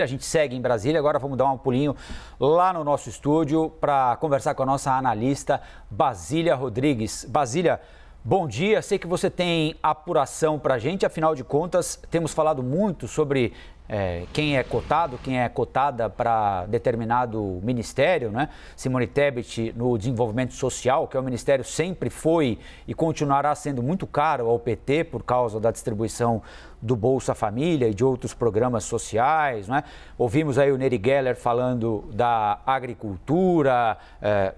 A gente segue em Brasília, agora vamos dar um pulinho lá no nosso estúdio para conversar com a nossa analista Basília Rodrigues. Basília, bom dia. Sei que você tem apuração para a gente, afinal de contas, temos falado muito sobre é, quem é cotado, quem é cotada para determinado ministério, né? Simone Tebet no desenvolvimento social, que é o um ministério sempre foi e continuará sendo muito caro ao PT por causa da distribuição do Bolsa Família e de outros programas sociais, né? Ouvimos aí o Neri Geller falando da agricultura, é,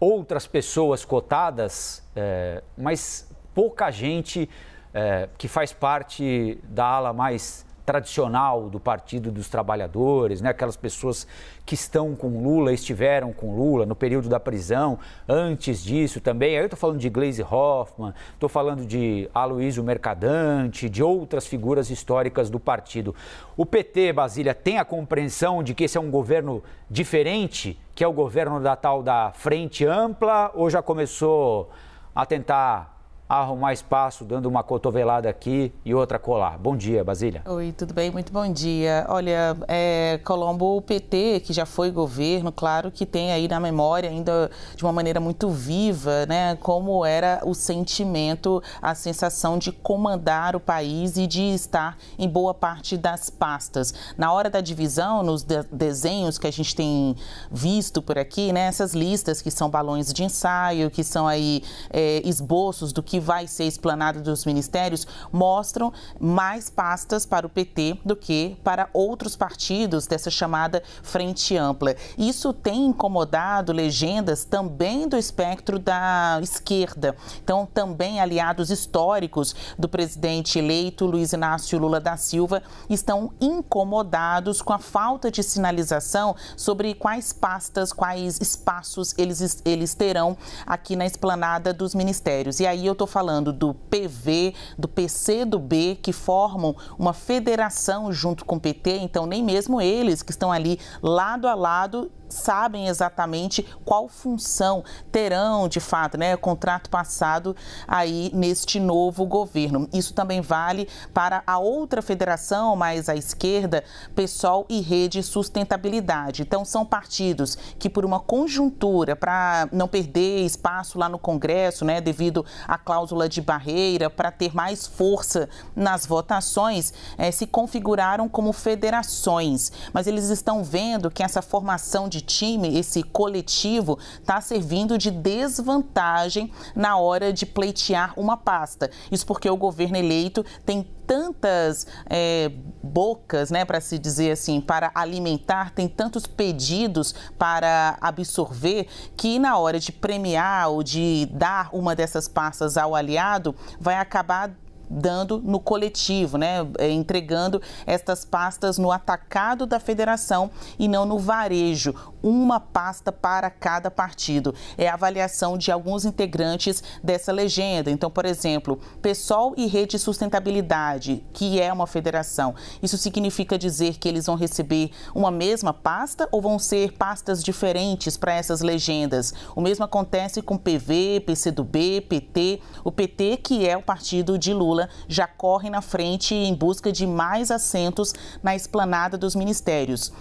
outras pessoas cotadas, é, mas pouca gente é, que faz parte da ala mais tradicional do Partido dos Trabalhadores, né? aquelas pessoas que estão com Lula, estiveram com Lula no período da prisão, antes disso também. Aí eu estou falando de Glaze Hoffman, estou falando de Aloysio Mercadante, de outras figuras históricas do partido. O PT, Basília, tem a compreensão de que esse é um governo diferente, que é o governo da tal da Frente Ampla, ou já começou a tentar arrumar espaço dando uma cotovelada aqui e outra colar. Bom dia, Basília. Oi, tudo bem? Muito bom dia. Olha, é, Colombo, o PT, que já foi governo, claro que tem aí na memória ainda de uma maneira muito viva, né, como era o sentimento, a sensação de comandar o país e de estar em boa parte das pastas. Na hora da divisão, nos de desenhos que a gente tem visto por aqui, né, essas listas que são balões de ensaio, que são aí é, esboços do que vai ser explanado dos ministérios mostram mais pastas para o PT do que para outros partidos dessa chamada frente ampla. Isso tem incomodado legendas também do espectro da esquerda, então também aliados históricos do presidente eleito Luiz Inácio Lula da Silva estão incomodados com a falta de sinalização sobre quais pastas, quais espaços eles, eles terão aqui na esplanada dos ministérios. E aí eu estou falando do PV, do PC do B, que formam uma federação junto com o PT, então nem mesmo eles que estão ali lado a lado sabem exatamente qual função terão, de fato, né, contrato passado aí neste novo governo. Isso também vale para a outra federação mais à esquerda, PSOL e Rede Sustentabilidade. Então, são partidos que, por uma conjuntura, para não perder espaço lá no Congresso, né, devido à cláusula de barreira, para ter mais força nas votações, eh, se configuraram como federações. Mas eles estão vendo que essa formação de de time, esse coletivo, está servindo de desvantagem na hora de pleitear uma pasta. Isso porque o governo eleito tem tantas é, bocas, né, para se dizer assim, para alimentar, tem tantos pedidos para absorver que na hora de premiar ou de dar uma dessas pastas ao aliado, vai acabar dando no coletivo, né? É, entregando estas pastas no atacado da federação e não no varejo, uma pasta para cada partido. É a avaliação de alguns integrantes dessa legenda. Então, por exemplo, PSOL e Rede Sustentabilidade, que é uma federação, isso significa dizer que eles vão receber uma mesma pasta ou vão ser pastas diferentes para essas legendas? O mesmo acontece com PV, PCdoB, PT, o PT que é o partido de Lula já correm na frente em busca de mais assentos na esplanada dos ministérios.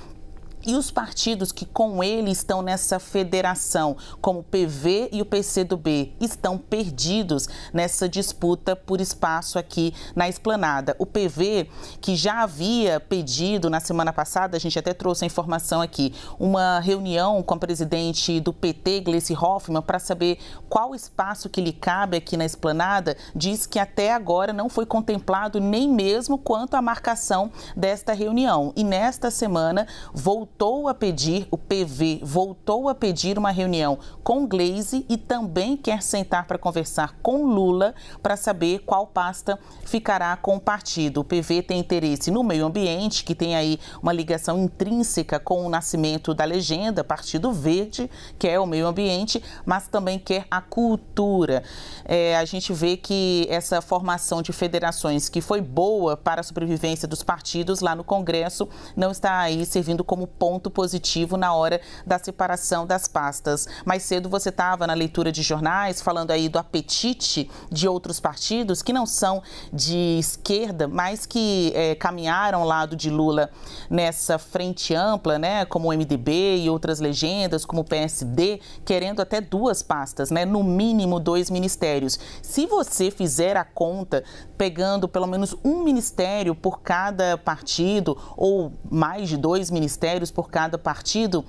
E os partidos que com ele estão nessa federação, como o PV e o PCdoB, estão perdidos nessa disputa por espaço aqui na esplanada. O PV, que já havia pedido na semana passada, a gente até trouxe a informação aqui, uma reunião com a presidente do PT, Gleice Hoffmann, para saber qual espaço que lhe cabe aqui na esplanada, diz que até agora não foi contemplado nem mesmo quanto à marcação desta reunião. E nesta semana voltou voltou a pedir, o PV voltou a pedir uma reunião com Glaze e também quer sentar para conversar com Lula para saber qual pasta ficará com o partido. O PV tem interesse no meio ambiente, que tem aí uma ligação intrínseca com o nascimento da legenda, Partido Verde, que é o meio ambiente, mas também quer a cultura. É, a gente vê que essa formação de federações que foi boa para a sobrevivência dos partidos lá no Congresso não está aí servindo como ponto positivo na hora da separação das pastas. Mais cedo você estava na leitura de jornais falando aí do apetite de outros partidos que não são de esquerda, mas que é, caminharam ao lado de Lula nessa frente ampla, né, como o MDB e outras legendas, como o PSD, querendo até duas pastas, né, no mínimo dois ministérios. Se você fizer a conta pegando pelo menos um ministério por cada partido ou mais de dois ministérios, por cada partido,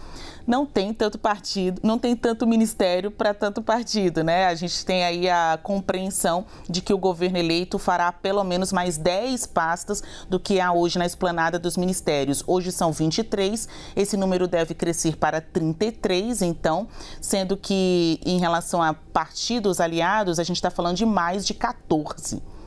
não tem tanto partido, não tem tanto ministério para tanto partido, né? A gente tem aí a compreensão de que o governo eleito fará pelo menos mais 10 pastas do que há hoje na esplanada dos ministérios. Hoje são 23, esse número deve crescer para 33, então, sendo que em relação a partidos aliados, a gente está falando de mais de 14.